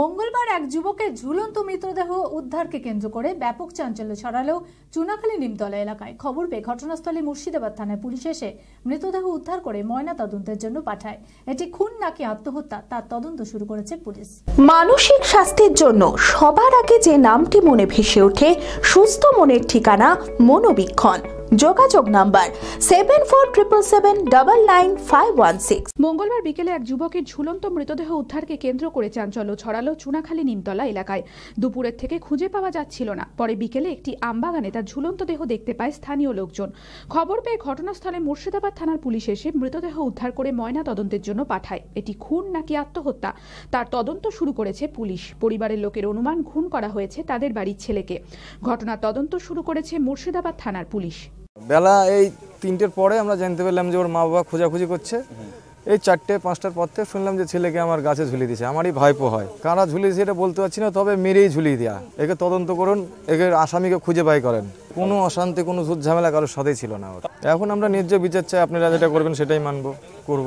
মঙ্গলবার এক যুবকের ঝুলন্ত মৃতদেহ উদ্ধারকে কেন্দ্র করে ব্যাপক চাঞ্চল্য ছড়ালেও চুনাখালী নিমতলা এলাকায় খবর পেয়ে ঘটনাস্থলে মুর্শিদাবাদ থানায় পুলিশ এসে মৃতদেহ উদ্ধার করে ময়না তদন্তের জন্য পাঠায় এটি খুন নাকি আত্মহত্যা তার তদন্ত শুরু করেছে পুলিশ মানসিক স্বাস্থ্যের জন্য সবার আগে যে নামটি মনে ভেসে ওঠে সুস্থ মনের ঠিকানা মনোবীক্ষণ যোগাযোগ number seven four triple seven double nine five one six মঙ্গলবার বিকেলে এক যুবকের ঝুলন্ত মৃতদেহ উদ্ধারকে কেন্দ্র করে চাঞ্চল্য ছড়ালো চুনাখালী নিমতলা এলাকায় দুপুরের থেকে খুঁজে পাওয়া যাচ্ছিল না পরে বিকেলে একটি আমবাগানে তার ঝুলন্ত দেহ দেখতে পায় স্থানীয় লোকজন খবর পেয়ে ঘটনাস্থলে মুর্শিদাবাদ থানার পুলিশ এসে মৃতদেহ উদ্ধার করে ময়না তদন্তের জন্য পাঠায় এটি খুন নাকি আত্মহত্যা তার তদন্ত শুরু করেছে পুলিশ পরিবারের লোকের অনুমান খুন করা হয়েছে তাদের বাড়ির ছেলেকে ঘটনা তদন্ত শুরু করেছে মুর্শিদাবাদ থানার পুলিশ বেলা এই তিনটের পরে আমরা জানতে পারলাম যে ওর মা বাবা খোঁজাখুঁজি করছে এই চারটে পাঁচটার পর থেকে শুনলাম যে ছেলেকে আমার গাছে ঝুলিয়ে দিয়েছে আমারই ভাইপো হয় কারা ঝুলিয়েছে এটা বলতে পারছি না তবে মেরেই ঝুলিয়ে দেওয়া একে তদন্ত করুন একে আসামিকে খুঁজে বাই করেন কোনো অশান্তি কোনো ঝুট ঝামেলা কারোর সাথেই ছিল না এখন আমরা ন্যায্য বিচার চাই আপনারা যেটা করবেন সেটাই মানবো করব